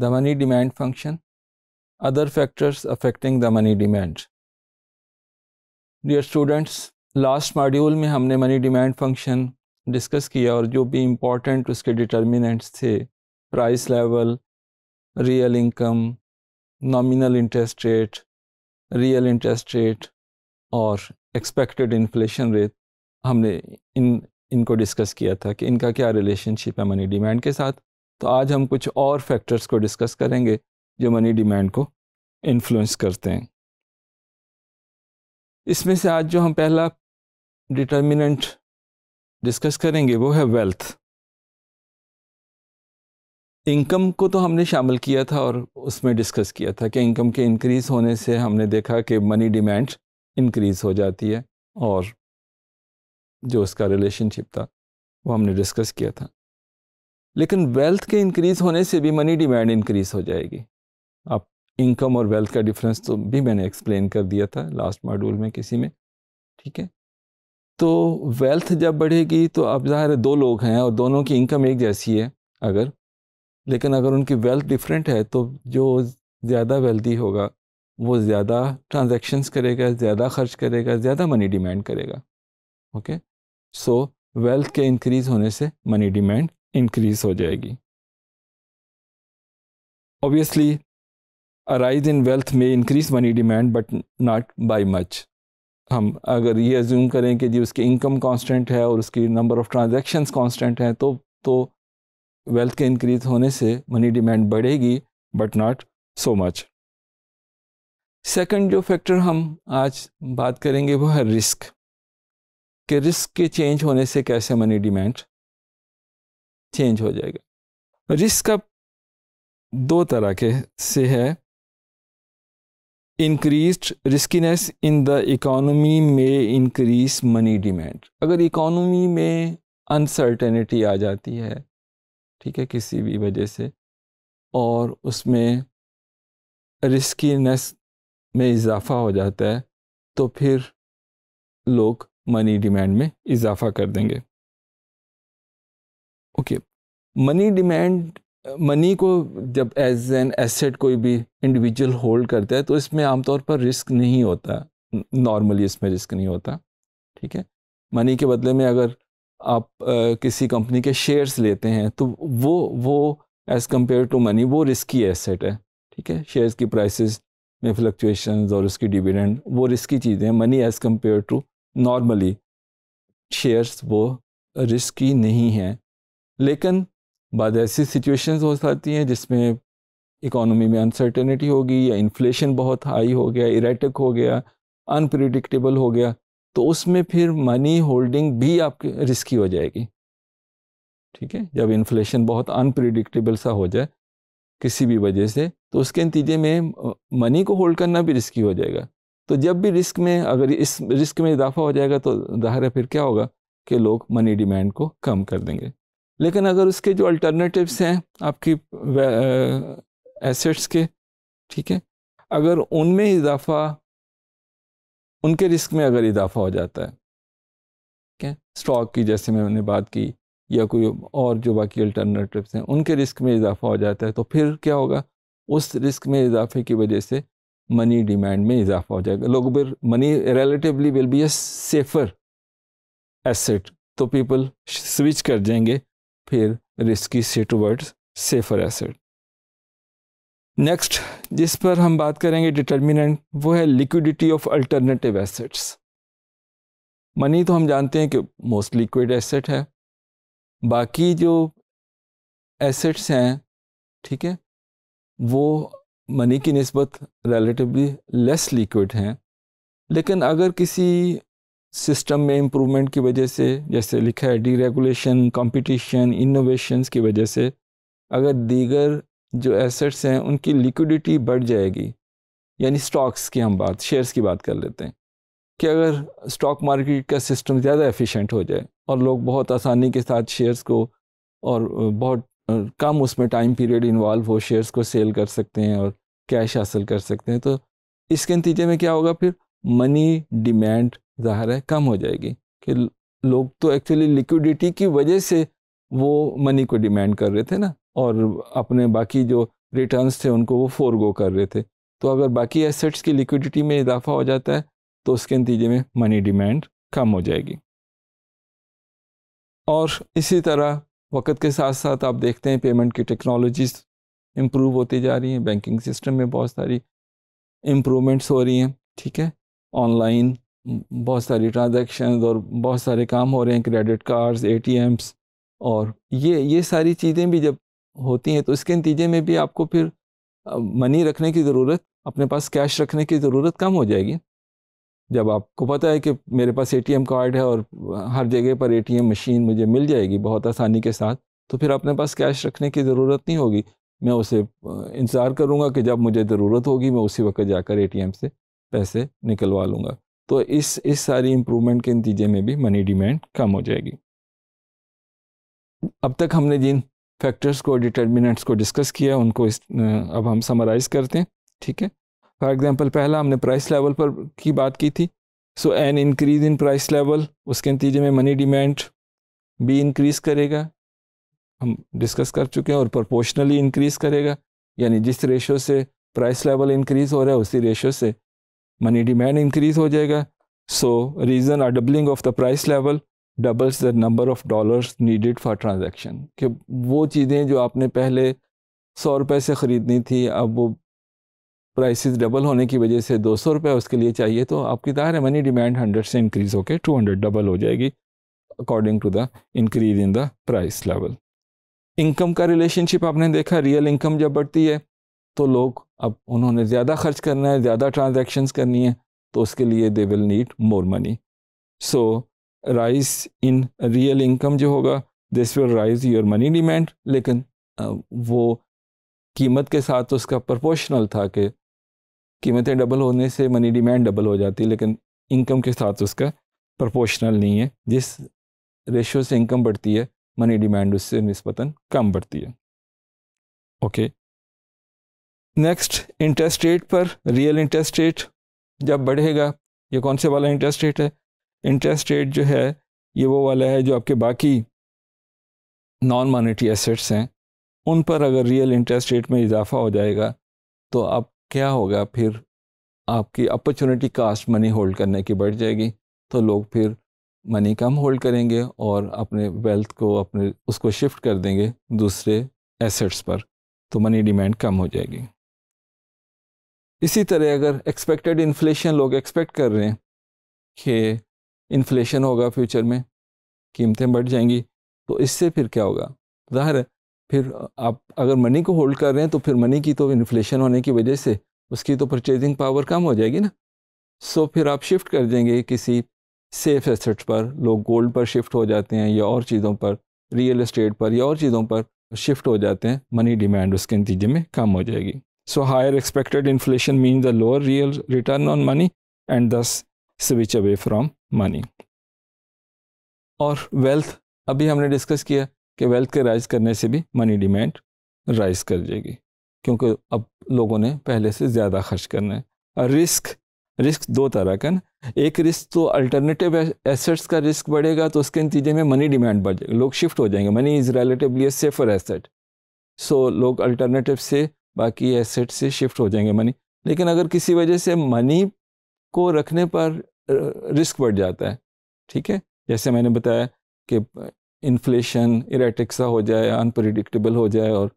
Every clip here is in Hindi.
The money demand function other factors affecting the money demand dear students last module में हमने मनी डिमांड फंक्शन डिस्कस किया और जो भी इम्पॉर्टेंट उसके डिटर्मिनेंट्स थे price level real income nominal interest rate real interest rate और एक्सपेक्टेड इन्फ्लेशन रेट हमने इन इनको डिस्कस किया था कि इनका क्या रिलेशनशिप है मनी डिमांड के साथ तो आज हम कुछ और फैक्टर्स को डिस्कस करेंगे जो मनी डिमांड को इन्फ्लुएंस करते हैं इसमें से आज जो हम पहला डिटर्मिनेंट डिस्कस करेंगे वो है वेल्थ इनकम को तो हमने शामिल किया था और उसमें डिस्कस किया था कि इनकम के इंक्रीज़ होने से हमने देखा कि मनी डिमांड इंक्रीज़ हो जाती है और जो उसका रिलेशनशिप था वो हमने डिस्कस किया था लेकिन वेल्थ के इंक्रीज़ होने से भी मनी डिमांड इंक्रीज़ हो जाएगी आप इनकम और वेल्थ का डिफरेंस तो भी मैंने एक्सप्लेन कर दिया था लास्ट मॉड्यूल में किसी में ठीक है तो वेल्थ जब बढ़ेगी तो अब ज़ाहिर है दो लोग हैं और दोनों की इनकम एक जैसी है अगर लेकिन अगर उनकी वेल्थ डिफरेंट है तो जो ज़्यादा वेल्दी होगा वो ज़्यादा ट्रांजेक्शन्स करेगा ज़्यादा खर्च करेगा ज़्यादा मनी डिमांड करेगा ओके सो वेल्थ के इंक्रीज़ होने से मनी डिमांड इंक्रीज हो जाएगी obviously arise rise in wealth में increase money demand but not by much हम अगर ये अज्यूम करें कि जी उसकी इनकम कांस्टेंट है और उसकी नंबर ऑफ़ ट्रांजैक्शंस कांस्टेंट हैं तो तो वेल्थ के इंक्रीज होने से मनी डिमांड बढ़ेगी but not so much second जो फैक्टर हम आज बात करेंगे वो है रिस्क के रिस्क के चेंज होने से कैसे मनी डिमांड चेंज हो जाएगा रिस्क अब दो तरह के से है increase riskiness in the economy में इंक्रीज मनी डिमांड अगर इकोनॉमी में अनसर्टेनिटी आ जाती है ठीक है किसी भी वजह से और उसमें रिस्कीनेस में इजाफा हो जाता है तो फिर लोग मनी डिमांड में इजाफा कर देंगे ओके मनी डिमांड मनी को जब एज एन एसेट कोई भी इंडिविजुअल होल्ड करता है तो इसमें आमतौर पर रिस्क नहीं होता नॉर्मली इसमें रिस्क नहीं होता ठीक है मनी के बदले में अगर आप आ, किसी कंपनी के शेयर्स लेते हैं तो वो वो एज़ कम्पेयर टू मनी वो रिस्की एसेट है ठीक है शेयर्स की प्राइसेस में फ्लक्चुएशन और उसकी डिविडेंड वो रिस्की चीज़ें हैं money as compare to normally shares वो रिस्की नहीं हैं लेकिन बाद ऐसी सिचुएशंस हो जाती हैं जिसमें इकोनॉमी में अनसर्टेनिटी होगी या इन्फ्लेशन बहुत हाई हो गया इरेटिक हो गया अनप्रिडिक्टेबल हो गया तो उसमें फिर मनी होल्डिंग भी आपकी रिस्की हो जाएगी ठीक है जब इन्फ्लेशन बहुत अनप्रिडिक्टेबल सा हो जाए किसी भी वजह से तो उसके नतीजे में मनी को होल्ड करना भी रिस्की हो जाएगा तो जब भी रिस्क में अगर इस रिस्क में इजाफा हो जाएगा तो ज़ाहिर है फिर क्या होगा कि लोग मनी डिमांड को कम कर देंगे लेकिन अगर उसके जो अल्टरनेटिव्स हैं आपकी एसेट्स के ठीक है अगर उनमें इजाफा उनके रिस्क में अगर इजाफा हो जाता है ठीक है स्टॉक की जैसे मैंने बात की या कोई और जो बाकी अल्टरनेटिव्स हैं उनके रिस्क में इजाफा हो जाता है तो फिर क्या होगा उस रिस्क में इजाफे की वजह से मनी डिमांड में इजाफा हो जाएगा लोग फिर money relatively will be a safer asset तो पीपल स्विच कर जाएंगे फिर रिस्की से टूवर्ड्स सेफर एसिड नेक्स्ट जिस पर हम बात करेंगे डिटर्मिनेंट वो है liquidity of alternative assets money तो हम जानते हैं कि मोस्ट लिक्विड एसेट है बाकी जो एसेट्स हैं ठीक है वो मनी की नस्बत रिलेटिवली लेस लिक्विड हैं लेकिन अगर किसी सिस्टम में इम्प्रूवमेंट की वजह से जैसे लिखा है डीरेगुलेशन कंपटीशन इनोवेशंस की वजह से अगर दीगर जो एसेट्स हैं उनकी लिक्विडिटी बढ़ जाएगी यानी स्टॉक्स की हम बात शेयर्स की बात कर लेते हैं कि अगर स्टॉक मार्केट का सिस्टम ज़्यादा एफिशिएंट हो जाए और लोग बहुत आसानी के साथ शेयर्स को और बहुत कम उसमें टाइम पीरियड इन्वॉल्व हो शेयर्स को सेल कर सकते हैं और कैश हासिल कर सकते हैं तो इसके नतीजे में क्या होगा फिर मनी डिमांड ज़ाहिर है कम हो जाएगी कि लोग तो एक्चुअली लिक्विडिटी की वजह से वो मनी को डिमांड कर रहे थे ना और अपने बाकी जो रिटर्न्स थे उनको वो फोरगो कर रहे थे तो अगर बाकी एसेट्स की लिक्विडिटी में इजाफा हो जाता है तो उसके नतीजे में मनी डिमांड कम हो जाएगी और इसी तरह वक्त के साथ साथ आप देखते हैं पेमेंट की टेक्नोलॉजीज इम्प्रूव होती जा रही हैं बैंकिंग सिस्टम में बहुत सारी इम्प्रूवमेंट्स हो रही हैं ठीक है ऑनलाइन बहुत सारी ट्रांजेक्शन और बहुत सारे काम हो रहे हैं क्रेडिट कार्ड्स एटीएम्स और ये ये सारी चीज़ें भी जब होती हैं तो इसके नतीजे में भी आपको फिर मनी रखने की ज़रूरत अपने पास कैश रखने की ज़रूरत कम हो जाएगी जब आपको पता है कि मेरे पास एटीएम कार्ड है और हर जगह पर एटीएम मशीन मुझे मिल जाएगी बहुत आसानी के साथ तो फिर अपने पास कैश रखने की ज़रूरत नहीं होगी मैं उसे इंतज़ार करूँगा कि जब मुझे ज़रूरत होगी मैं उसी वक्त जाकर ए से पैसे निकलवा लूँगा तो इस इस सारी इम्प्रूवमेंट के नतीजे में भी मनी डिमांड कम हो जाएगी अब तक हमने जिन फैक्टर्स को डिटर्मिनेंट्स को डिस्कस किया उनको इस अब हम समराइज़ करते हैं ठीक है फॉर एग्जांपल पहला हमने प्राइस लेवल पर की बात की थी so an increase in price level उसके नतीजे में मनी डिमांड भी इंक्रीज़ करेगा हम डिस्कस कर चुके हैं और प्रोपोर्शनली इंक्रीज़ करेगा यानी जिस रेशो से प्राइस लेवल इंक्रीज़ हो रहा है उसी रेशो से मनी डिमांड इंक्रीज हो जाएगा so reason are doubling of the price level doubles the number of dollars needed for transaction कि वो चीज़ें जो आपने पहले सौ रुपये से ख़रीदनी थी अब वो प्राइसेस डबल होने की वजह से दो सौ रुपये उसके लिए चाहिए तो आपकी दाहिर है मनी डिमांड हंड्रेड से इंक्रीज़ होकर टू हंड्रेड डबल हो जाएगी according to the increase in the price level income का रिलेशनशिप आपने देखा रियल इनकम जब बढ़ती है तो लोग अब उन्होंने ज़्यादा खर्च करना है ज़्यादा ट्रांजेक्शन्स करनी है तो उसके लिए they will need more money so rise in real income जो होगा this will rise your money demand लेकिन वो कीमत के साथ उसका प्रोपोर्शनल था कि कीमतें डबल होने से मनी डिमांड डबल हो जाती है लेकिन इनकम के साथ उसका प्रोपोर्शनल नहीं है जिस रेशो से इनकम बढ़ती है मनी डिमांड उससे नस्बता कम बढ़ती है okay okay. Next interest rate पर रियल इंटरेस्ट रेट जब बढ़ेगा ये कौन से वाला इंटरेस्ट रेट है इंटरेस्ट रेट जो है ये वो वाला है जो आपके बाकी नॉन मॉनेटरी एसेट्स हैं उन पर अगर रियल इंटरेस्ट रेट में इजाफा हो जाएगा तो अब क्या होगा फिर आपकी अपॉर्चुनिटी कास्ट मनी होल्ड करने की बढ़ जाएगी तो लोग फिर मनी कम होल्ड करेंगे और अपने वेल्थ को अपने उसको शिफ्ट कर देंगे दूसरे एसेट्स पर तो मनी डिमांड कम हो जाएगी इसी तरह अगर एक्सपेक्टेड इन्फ्लेशन लोग एक्सपेक्ट कर रहे हैं कि इन्फ्लेशन होगा फ्यूचर में कीमतें बढ़ जाएंगी तो इससे फिर क्या होगा ज़ाहिर है फिर आप अगर मनी को होल्ड कर रहे हैं तो फिर मनी की तो इन्फ्लेशन होने की वजह से उसकी तो परचेजिंग पावर कम हो जाएगी ना सो फिर आप शिफ्ट कर देंगे किसी सेफ एसेट्स पर लोग गोल्ड पर शिफ्ट हो जाते हैं या और चीज़ों पर रियल इस्टेट पर या और चीज़ों पर शिफ्ट हो जाते हैं मनी डिमांड उसके नतीजे में कम हो जाएगी So higher expected inflation means the lower real return on money and thus switch away from money. और वेल्थ अभी हमने डिस्कस किया कि वेल्थ के राइज करने से भी मनी डिमांड राइज कर जाएगी क्योंकि अब लोगों ने पहले से ज़्यादा खर्च करना है और रिस्क रिस्क दो तरह का ना एक रिस्क तो अल्टरनेटिव एसेट्स का रिस्क बढ़ेगा तो उसके नतीजे में मनी डिमांड बढ़ जाएगा लोग शिफ्ट हो जाएंगे money is relatively safer asset so लोग अल्टरनेटिव से बाकी एसेट से शिफ्ट हो जाएंगे मनी लेकिन अगर किसी वजह से मनी को रखने पर रिस्क बढ़ जाता है ठीक है जैसे मैंने बताया कि इन्फ्लेशन इरेटिक हो जाए अनप्रिडिक्टेबल हो जाए और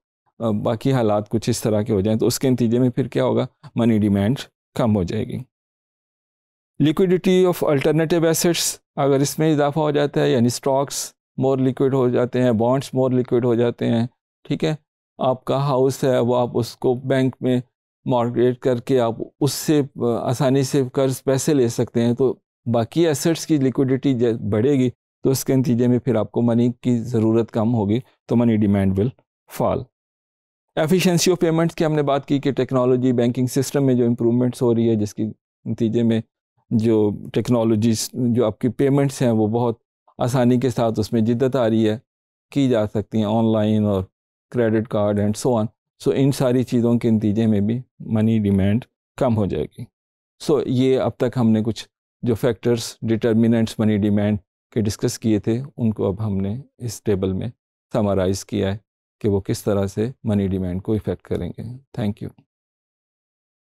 बाकी हालात कुछ इस तरह के हो जाएं तो उसके नतीजे में फिर क्या होगा मनी डिमांड कम हो जाएगी लिक्विडिटी ऑफ अल्टरनेटिव एसेट्स अगर इसमें इजाफा हो जाता है यानी स्टॉक्स मोर लिक्विड हो जाते हैं बॉन्ड्स मोर लिक्विड हो जाते हैं ठीक है आपका हाउस है वो आप उसको बैंक में मॉर्गेट करके आप उससे आसानी से कर्ज पैसे ले सकते हैं तो बाकी एसेट्स की लिक्विडिटी बढ़ेगी तो उसके नतीजे में फिर आपको मनी की ज़रूरत कम होगी तो money demand will fall efficiency of payments की हमने बात की कि टेक्नोलॉजी बैंकिंग सिस्टम में जो इम्प्रूवमेंट्स हो रही है जिसके नतीजे में जो टेक्नोलॉजी जो आपकी पेमेंट्स हैं वो बहुत आसानी के साथ उसमें जिद्दत आ रही है की जा सकती हैं ऑनलाइन और credit card and so on so इन सारी चीज़ों के नतीजे में भी मनी डिमांड कम हो जाएगी सो so, ये अब तक हमने कुछ जो फैक्टर्स डिटर्मिनेंट्स मनी डिमांड के डिस्कस किए थे उनको अब हमने इस टेबल में समराइज़ किया है कि वो किस तरह से मनी डिमांड को इफ़ेक्ट करेंगे थैंक यू